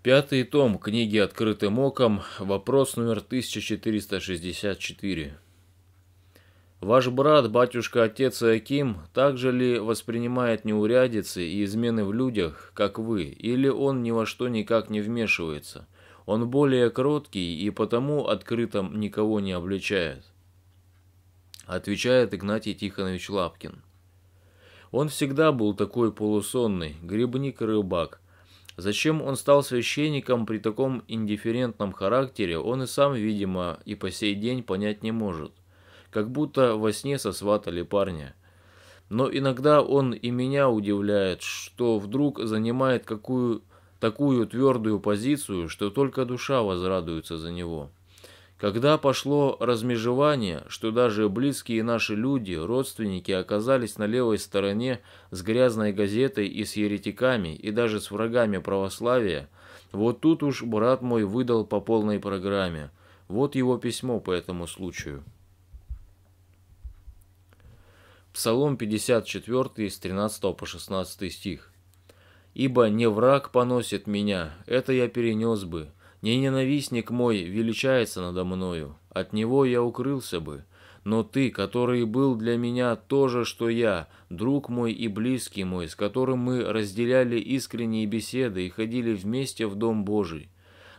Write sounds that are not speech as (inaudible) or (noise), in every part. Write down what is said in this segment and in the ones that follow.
Пятый том книги «Открытым оком», вопрос номер 1464. Ваш брат, батюшка, отец Аким, также ли воспринимает неурядицы и измены в людях, как вы, или он ни во что никак не вмешивается? Он более кроткий и потому открытым никого не обличает. Отвечает Игнатий Тихонович Лапкин. Он всегда был такой полусонный, грибник-рыбак – Зачем он стал священником при таком индифферентном характере, он и сам, видимо, и по сей день понять не может. Как будто во сне сосватали парня. Но иногда он и меня удивляет, что вдруг занимает какую такую твердую позицию, что только душа возрадуется за него. Когда пошло размежевание, что даже близкие наши люди, родственники оказались на левой стороне с грязной газетой и с еретиками, и даже с врагами православия, вот тут уж брат мой выдал по полной программе. Вот его письмо по этому случаю. Псалом 54 с 13 по 16 стих. «Ибо не враг поносит меня, это я перенес бы, не ненавистник мой величается надо мною, от него я укрылся бы. Но ты, который был для меня то же, что я, друг мой и близкий мой, с которым мы разделяли искренние беседы и ходили вместе в Дом Божий,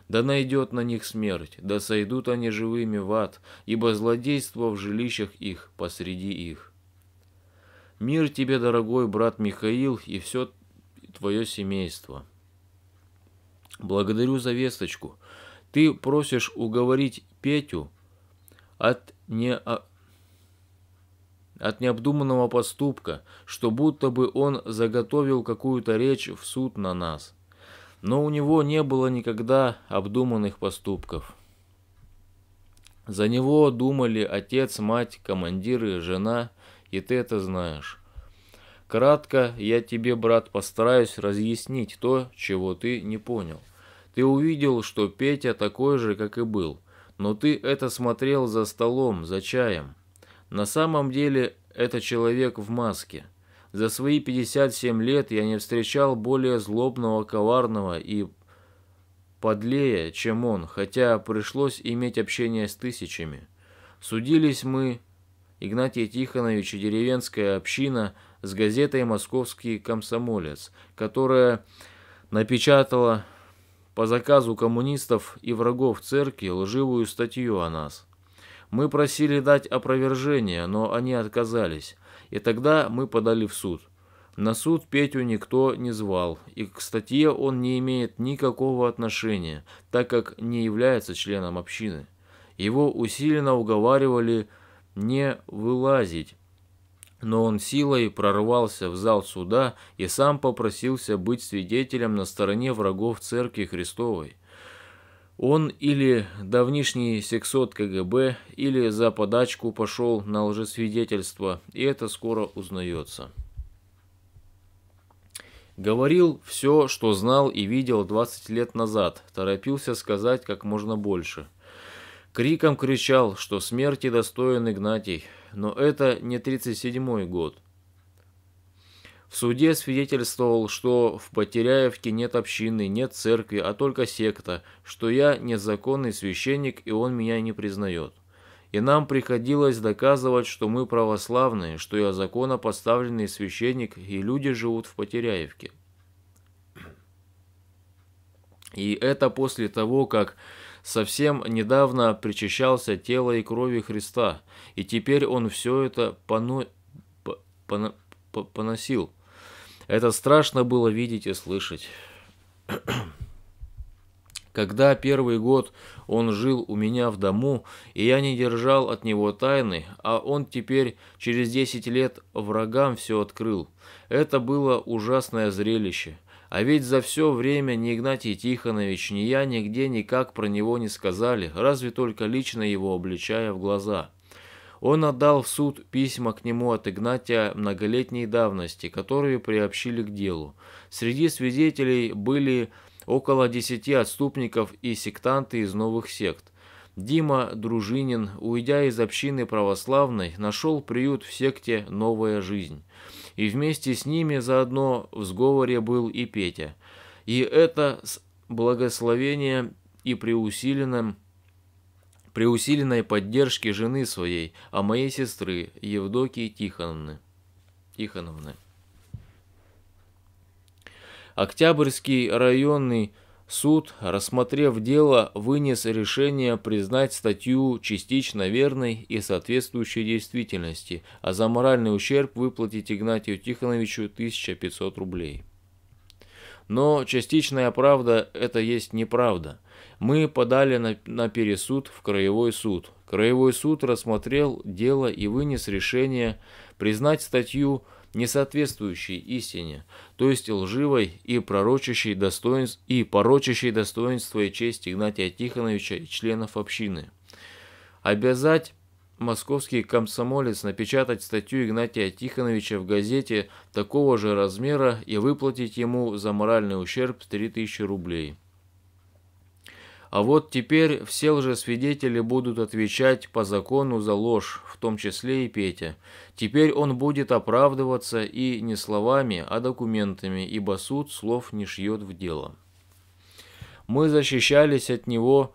да найдет на них смерть, да сойдут они живыми в ад, ибо злодейство в жилищах их, посреди их. Мир тебе, дорогой брат Михаил, и все твое семейство. Благодарю за весточку. Ты просишь уговорить Петю от не от необдуманного поступка, что будто бы он заготовил какую-то речь в суд на нас. Но у него не было никогда обдуманных поступков. За него думали отец, мать, командиры, жена, и ты это знаешь. Кратко я тебе, брат, постараюсь разъяснить то, чего ты не понял. Ты увидел, что Петя такой же, как и был. Но ты это смотрел за столом, за чаем. На самом деле это человек в маске. За свои 57 лет я не встречал более злобного, коварного и подлее, чем он, хотя пришлось иметь общение с тысячами. Судились мы Игнатия Тихоновича деревенская община с газетой «Московский комсомолец», которая напечатала по заказу коммунистов и врагов церкви лживую статью о нас. Мы просили дать опровержение, но они отказались, и тогда мы подали в суд. На суд Петю никто не звал, и к статье он не имеет никакого отношения, так как не является членом общины. Его усиленно уговаривали – не вылазить. Но он силой прорвался в зал суда и сам попросился быть свидетелем на стороне врагов Церкви Христовой. Он или давнишний сексот КГБ, или за подачку пошел на лжесвидетельство, и это скоро узнается. Говорил все, что знал и видел 20 лет назад, торопился сказать как можно больше – Криком кричал, что смерти достоин Игнатий, но это не 37-й год. В суде свидетельствовал, что в Потеряевке нет общины, нет церкви, а только секта, что я незаконный священник и он меня не признает. И нам приходилось доказывать, что мы православные, что я поставленный священник и люди живут в Потеряевке. И это после того, как совсем недавно причащался тела и крови Христа, и теперь он все это поно... по... По... поносил. Это страшно было видеть и слышать. (clears throat) Когда первый год он жил у меня в дому, и я не держал от него тайны, а он теперь через десять лет врагам все открыл. Это было ужасное зрелище – а ведь за все время ни Игнатий Тихонович, ни я нигде никак про него не сказали, разве только лично его обличая в глаза. Он отдал в суд письма к нему от Игнатия многолетней давности, которые приобщили к делу. Среди свидетелей были около десяти отступников и сектанты из новых сект. Дима Дружинин, уйдя из общины православной, нашел приют в секте «Новая жизнь» и вместе с ними заодно в сговоре был и Петя. И это благословение и при усиленном при усиленной поддержке жены своей, а моей сестры Евдокии Тихоновны. Тихоновны. Октябрьский районный Суд, рассмотрев дело, вынес решение признать статью частично верной и соответствующей действительности, а за моральный ущерб выплатить Игнатию Тихоновичу 1500 рублей. Но частичная правда – это есть неправда. Мы подали на, на пересуд в Краевой суд. Краевой суд рассмотрел дело и вынес решение признать статью – не соответствующей истине, то есть лживой и, пророчащей достоинств, и порочащей достоинство и честь Игнатия Тихоновича и членов общины. Обязать московский комсомолец напечатать статью Игнатия Тихоновича в газете такого же размера и выплатить ему за моральный ущерб 3000 рублей. А вот теперь все лжесвидетели будут отвечать по закону за ложь, в том числе и Петя. Теперь он будет оправдываться и не словами, а документами, ибо суд слов не шьет в дело. Мы защищались от него,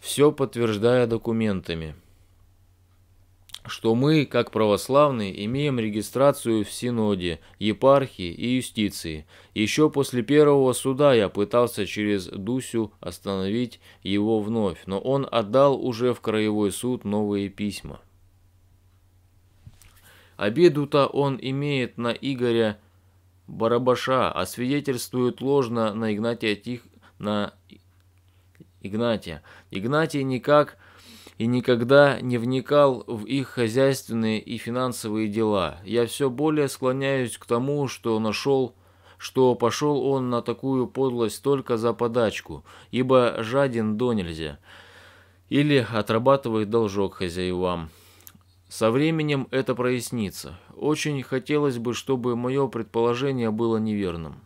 все подтверждая документами что мы, как православные, имеем регистрацию в Синоде, епархии и юстиции. Еще после первого суда я пытался через Дусю остановить его вновь, но он отдал уже в Краевой суд новые письма. Обеду-то он имеет на Игоря Барабаша, а свидетельствует ложно на Игнатия Тих... на Игнатия. Игнатий никак не и никогда не вникал в их хозяйственные и финансовые дела. Я все более склоняюсь к тому, что нашел что пошел он на такую подлость только за подачку, ибо жаден до нельзя, или отрабатывает должок хозяевам. Со временем это прояснится. Очень хотелось бы, чтобы мое предположение было неверным.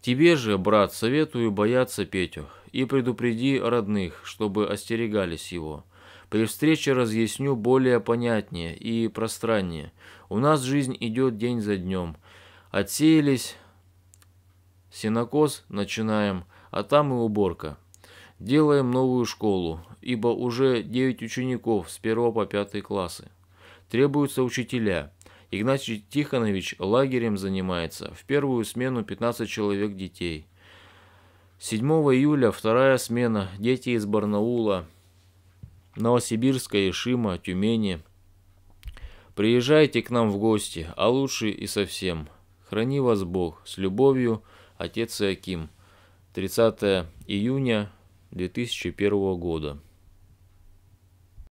Тебе же, брат, советую бояться Петю и предупреди родных, чтобы остерегались его. При встрече разъясню более понятнее и пространнее. У нас жизнь идет день за днем. Отсеялись, синокос начинаем, а там и уборка. Делаем новую школу, ибо уже 9 учеников с 1 по 5 классы. Требуются учителя. Игнатий Тихонович лагерем занимается. В первую смену 15 человек детей. 7 июля вторая смена. Дети из Барнаула, Новосибирска, Ишима, Тюмени. Приезжайте к нам в гости, а лучше и совсем. Храни вас Бог. С любовью, отец Иаким. 30 июня 2001 года.